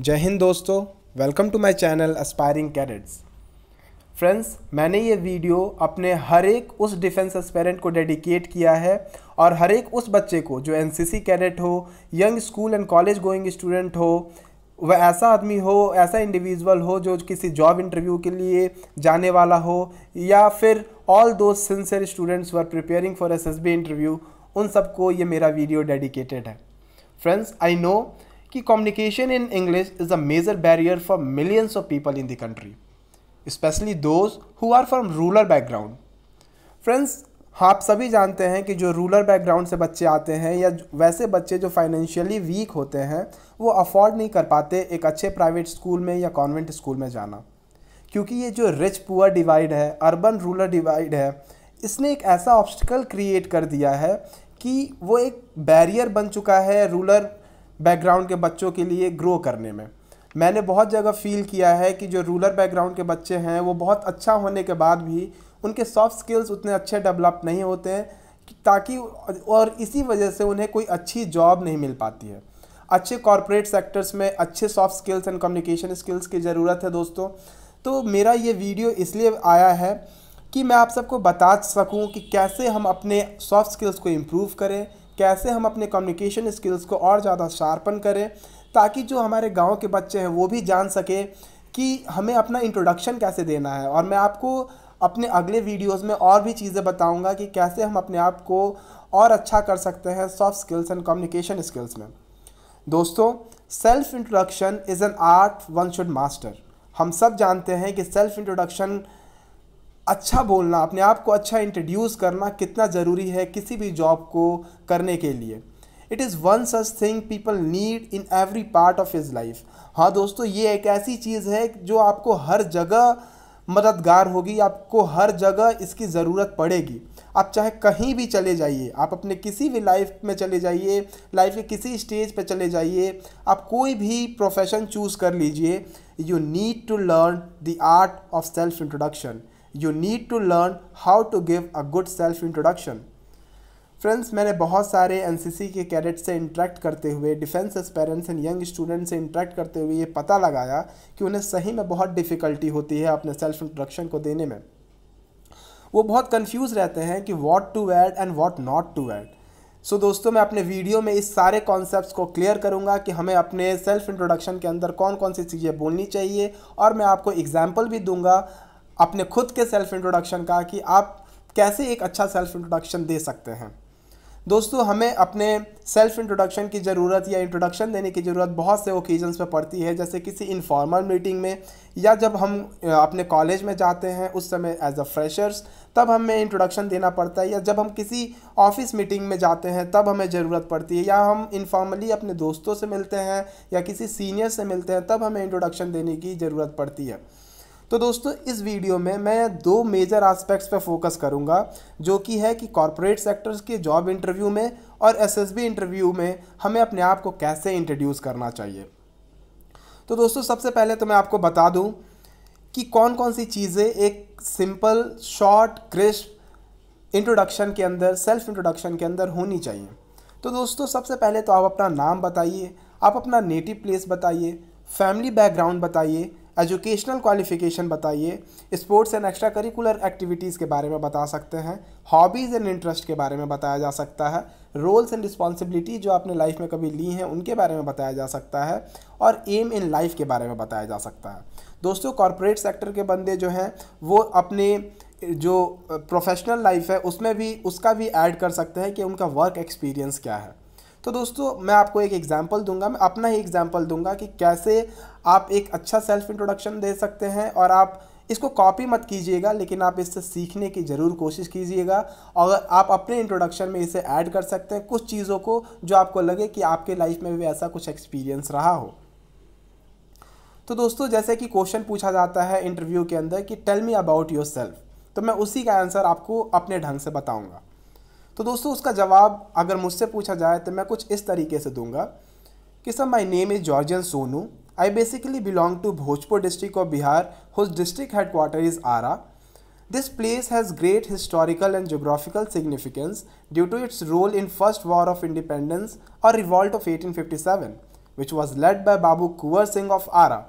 जय हिंद दोस्तों welcome to my channel aspiring cadets friends मैंने ये वीडियो अपने हर एक उस डिफेंस एस्पेरेंट को डेडिकेट किया है और हर एक उस बच्चे को जो एनसीसी कैडेट हो young school and college going student हो वह ऐसा आदमी हो ऐसा इंडिविजुअल हो जो किसी जॉब इंटरव्यू के लिए जाने वाला हो या फिर all those sincere students were preparing for S S B interview उन सबको ये मेरा वीडियो डेडिकेटेड है फ्रेंड्स आई नो कि communication in English is a major barrier for millions of people in the country specially those who are from rural background friends हाँ आप सभी जानते हैं कि जो रूरल बैकग्राउंड से बच्चे आते हैं या वैसे बच्चे जो फाइनेंशियली वीक होते हैं वो अफोर्ड नहीं कर पाते एक अच्छे प्राइवेट स्कूल में या कॉन्वेंट स्कूल में जाना क्योंकि ये जो रिच पुअर डिवाइड है अर्बन रूरल डिवाइड है इसने एक ऐसा ऑब्स्टिकल क्रिएट कर दिया है कि वो एक बैरियर बन चुका है रूरल बैकग्राउंड के बच्चों के लिए ग्रो करने में मैंने बहुत जगह फील किया है कि जो रूरल बैकग्राउंड के बच्चे हैं वो बहुत अच्छा होने के बाद भी उनके सॉफ्ट स्किल्स उतने अच्छे डेवलप नहीं होते हैं ताकि और इसी वजह से उन्हें कोई अच्छी जॉब नहीं मिल पाती है अच्छे कॉरपोरेट सेक्टर्स में अच्छे soft skills and communication skills की ज़रूरत है दोस्तों तो मेरा ये वीडियो इसलिए आया है कि मैं आप सबको बता सकूं कि कैसे हम अपने सॉफ्ट स्किल्स को इम्प्रूव करें कैसे हम अपने कम्युनिकेशन स्किल्स को और ज़्यादा शार्पन करें ताकि जो हमारे गांव के बच्चे हैं वो भी जान सकें कि हमें अपना इंट्रोडक्शन कैसे देना है और मैं आपको अपने अगले वीडियोस में और भी चीज़ें बताऊंगा कि कैसे हम अपने आप को और अच्छा कर सकते हैं soft skills and communication skills में दोस्तों self introduction is an art one should master हम सब जानते हैं कि सेल्फ इंट्रोडक्शन अच्छा बोलना अपने आप को अच्छा इंट्रोड्यूस करना कितना ज़रूरी है किसी भी जॉब को करने के लिए it is one such thing people need in every part of his life हाँ दोस्तों ये एक ऐसी चीज़ है जो आपको हर जगह मददगार होगी आपको हर जगह इसकी ज़रूरत पड़ेगी आप चाहे कहीं भी चले जाइए आप अपने किसी भी लाइफ में चले जाइए लाइफ के किसी स्टेज पे चले जाइए आप कोई भी प्रोफेशन चूज़ कर लीजिए you need to learn the art of self introduction you need to learn how to give a good self introduction friends मैंने बहुत सारे एन के कैडेट से इंटरेक्ट करते हुए defence parents and young student से इंटरेक्ट करते हुए ये पता लगाया कि उन्हें सही में बहुत डिफ़िकल्टी होती है अपने सेल्फ इंट्रोडक्शन को देने में वो बहुत कंफ्यूज रहते हैं कि what to add and what not to add so दोस्तों मैं अपने वीडियो में इस सारे कॉन्सेप्ट्स को क्लियर करूंगा कि हमें अपने सेल्फ इंट्रोडक्शन के अंदर कौन कौन सी चीज़ें बोलनी चाहिए और मैं आपको एग्जाम्पल भी दूंगा अपने खुद के सेल्फ इंट्रोडक्शन का कि आप कैसे एक अच्छा सेल्फ इंट्रोडक्शन दे सकते हैं दोस्तों हमें अपने सेल्फ इंट्रोडक्शन की ज़रूरत या इंट्रोडक्शन देने की ज़रूरत बहुत से ओकेजन्स पर पड़ती है जैसे किसी इनफॉर्मल मीटिंग में या जब हम अपने कॉलेज में जाते हैं उस समय एज अ फ्रेशर्स तब हमें इंट्रोडक्शन देना पड़ता है या जब हम किसी ऑफिस मीटिंग में जाते हैं तब हमें ज़रूरत पड़ती है या हम इनफॉर्मली अपने दोस्तों से मिलते हैं या किसी सीनियर से मिलते हैं तब हमें इंट्रोडक्शन देने की ज़रूरत पड़ती है तो दोस्तों इस वीडियो में मैं दो मेजर आस्पेक्ट्स पर फोकस करूंगा जो कि है कि कॉरपोरेट सेक्टर्स के जॉब इंटरव्यू में और एसएसबी इंटरव्यू में हमें अपने आप को कैसे इंट्रोड्यूस करना चाहिए तो दोस्तों सबसे पहले तो मैं आपको बता दूं कि कौन कौन सी चीज़ें एक सिंपल शॉर्ट क्रिस्प इंट्रोडक्शन के अंदर सेल्फ इंट्रोडक्शन के अंदर होनी चाहिए तो दोस्तों सबसे पहले तो आप अपना नाम बताइए आप अपना नेटिव प्लेस बताइए फैमिली बैकग्राउंड बताइए एजुकेशनल क्वालिफिकेशन बताइए sports and extra curricular activities के बारे में बता सकते हैं हॉबीज़ एंड इंटरेस्ट के बारे में बताया जा सकता है रोल्स एंड रिस्पॉन्सिबिलिटी जो आपने लाइफ में कभी ली हैं उनके बारे में बताया जा सकता है और एम इन लाइफ के बारे में बताया जा सकता है दोस्तों कॉरपोरेट सेक्टर के बंदे जो हैं वो अपने जो प्रोफेशनल लाइफ है उसमें भी उसका भी ऐड कर सकते हैं कि उनका वर्क एक्सपीरियंस क्या है तो दोस्तों मैं आपको एक एग्जाम्पल दूंगा मैं अपना ही एग्जाम्पल दूंगा कि कैसे आप एक अच्छा सेल्फ इंट्रोडक्शन दे सकते हैं और आप इसको कॉपी मत कीजिएगा लेकिन आप इससे सीखने की ज़रूर कोशिश कीजिएगा और आप अपने इंट्रोडक्शन में इसे ऐड कर सकते हैं कुछ चीज़ों को जो आपको लगे कि आपके लाइफ में भी ऐसा कुछ एक्सपीरियंस रहा हो तो दोस्तों जैसे कि क्वेश्चन पूछा जाता है इंटरव्यू के अंदर कि tell me about yourself तो मैं उसी का आंसर आपको अपने ढंग से बताऊंगा तो दोस्तों उसका जवाब अगर मुझसे पूछा जाए तो मैं कुछ इस तरीके से दूंगा कि sir my name is Georgian Sonu I basically belong to Bhojpur district of Bihar whose district headquarter is Ara this place has great historical and geographical significance due to its role in first war of independence और revolt of eighteen fifty seven which was led by Babu Kunwar Singh of Ara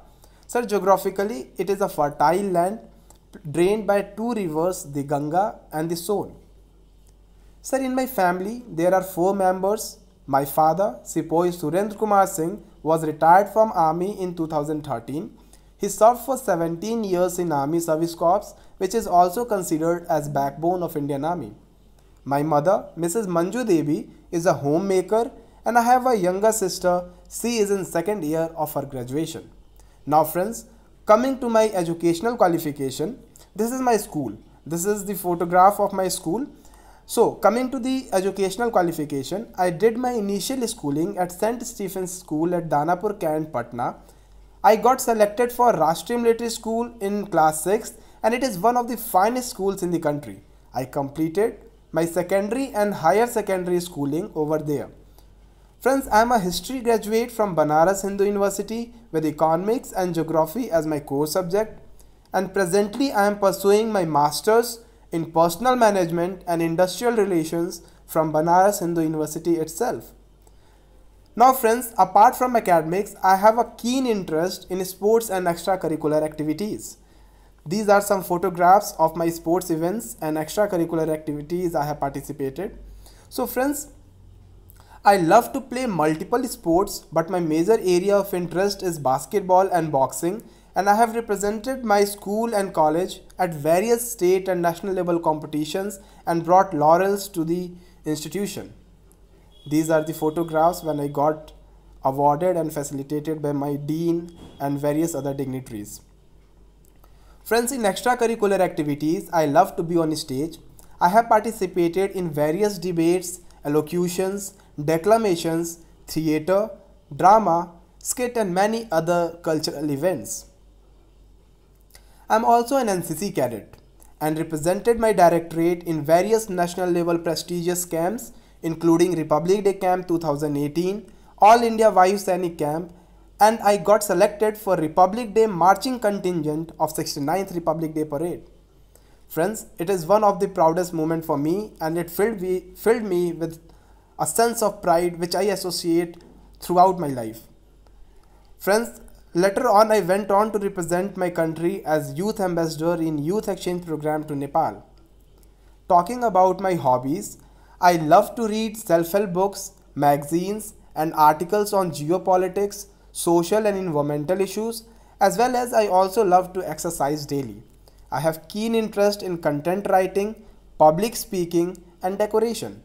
sir geographically it is a fertile land drain by two rivers the Ganga and the Son Sir, in my family, there are four members. My father, Sipoy Surendra Kumar Singh, was retired from army in 2013. He served for 17 years in Army Service Corps, which is also considered as backbone of Indian Army. My mother, Mrs. Manju Devi, is a homemaker and I have a younger sister. She is in second year of her graduation. Now friends, coming to my educational qualification, this is my school. This is the photograph of my school so coming to the educational qualification, I did my initial schooling at St. Stephen's School at Danapur, Cairn, Patna. I got selected for Rashtriya Military School in class 6 and it is one of the finest schools in the country. I completed my secondary and higher secondary schooling over there. Friends, I am a history graduate from Banaras Hindu University with economics and geography as my core subject and presently I am pursuing my master's in personal management and industrial relations from Banaras Hindu University itself. Now friends, apart from academics, I have a keen interest in sports and extracurricular activities. These are some photographs of my sports events and extracurricular activities I have participated. So friends, I love to play multiple sports but my major area of interest is basketball and boxing and I have represented my school and college at various state and national level competitions and brought laurels to the institution. These are the photographs when I got awarded and facilitated by my dean and various other dignitaries. Friends, in extracurricular activities, I love to be on stage. I have participated in various debates, elocutions, declamations, theatre, drama, skit and many other cultural events. I'm also an NCC cadet and represented my directorate in various national level prestigious camps including Republic Day Camp 2018, All India Vayusani Camp and I got selected for Republic Day marching contingent of 69th Republic Day Parade. Friends, it is one of the proudest moment for me and it filled me, filled me with a sense of pride which I associate throughout my life. Friends, Later on, I went on to represent my country as youth ambassador in youth exchange program to Nepal. Talking about my hobbies, I love to read self-help books, magazines, and articles on geopolitics, social and environmental issues, as well as I also love to exercise daily. I have keen interest in content writing, public speaking, and decoration.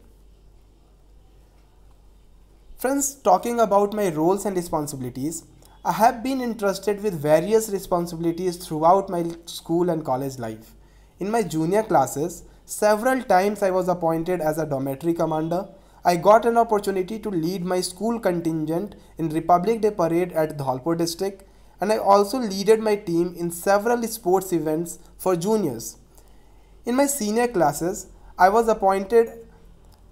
Friends, talking about my roles and responsibilities, I have been entrusted with various responsibilities throughout my school and college life. In my junior classes, several times I was appointed as a dormitory commander. I got an opportunity to lead my school contingent in Republic Day parade at Dhalpur district and I also leaded my team in several sports events for juniors. In my senior classes, I was appointed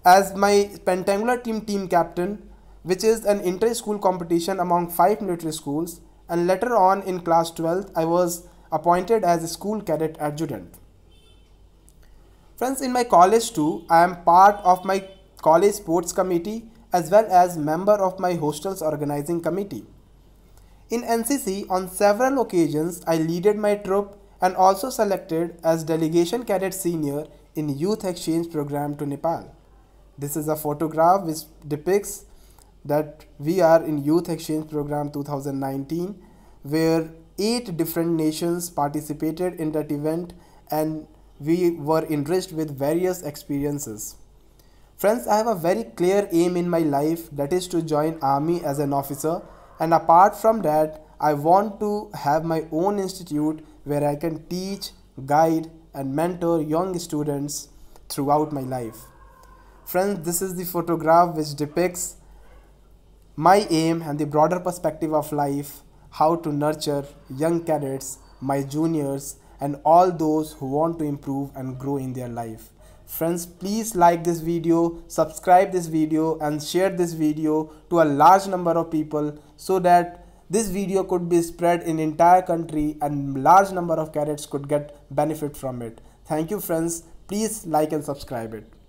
as my Pentangular team team captain which is an inter-school competition among five military schools and later on in class 12th I was appointed as a school cadet adjutant. Friends in my college too I am part of my college sports committee as well as member of my hostel's organizing committee. In NCC on several occasions I leaded my troop and also selected as delegation cadet senior in youth exchange program to Nepal. This is a photograph which depicts that we are in Youth Exchange Program 2019, where eight different nations participated in that event and we were enriched with various experiences. Friends, I have a very clear aim in my life that is to join army as an officer and apart from that, I want to have my own institute where I can teach, guide and mentor young students throughout my life. Friends, this is the photograph which depicts my aim and the broader perspective of life, how to nurture young cadets, my juniors, and all those who want to improve and grow in their life. Friends, please like this video, subscribe this video and share this video to a large number of people so that this video could be spread in entire country and large number of cadets could get benefit from it. Thank you friends. Please like and subscribe it.